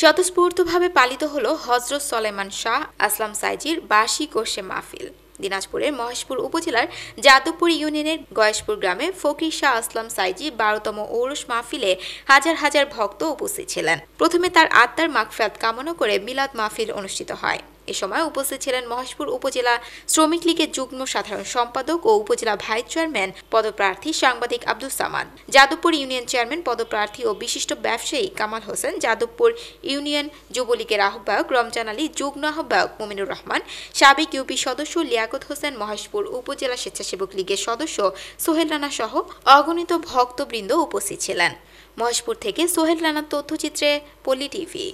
স্বতঃস্ফূর্তভাবে পালিত হল হজরত সলেমান শাহ আসলাম সাইজির বার্ষিক কোষে মাহফিল দিনাজপুরের মহেশপুর উপজেলার যাদবপুর ইউনিয়নের গয়েশপুর গ্রামে ফকির শাহ আসলাম সাইজি বারোতম ঔরস মাহফিলে হাজার হাজার ভক্ত উপস্থিত ছিলেন প্রথমে তার আত্মার মাকফাত কামনা করে মিলাদ মাহফিল অনুষ্ঠিত হয় এ সময় উপস্থিত ছিলেন মহেশপুর উপজেলা শ্রমিক লীগের যুগ্ম সাধারণ সম্পাদক ও উপজেলা ভাইস চেয়ারম্যান পদপ্রার্থী সাংবাদিক আব্দুল সামাদ যাদবপুর ইউনিয়ন চেয়ারম্যান পদপ্রার্থী ও বিশিষ্ট ব্যবসায়ী কামাল হোসেন যাদবপুর ইউনিয়ন যুবলীগের আহ্বায়ক রমজান আলী যুগ্ম আহ্বায়ক মুমিনুর রহমান সাবেক ইউপি সদস্য লিয়াকত হোসেন মহেশপুর উপজেলা স্বেচ্ছাসেবক লীগের সদস্য সোহেল রানা সহ অগণিত ভক্তবৃন্দ উপস্থিত ছিলেন মহেশপুর থেকে সোহেল রানার তথ্যচিত্রে পলি টিভি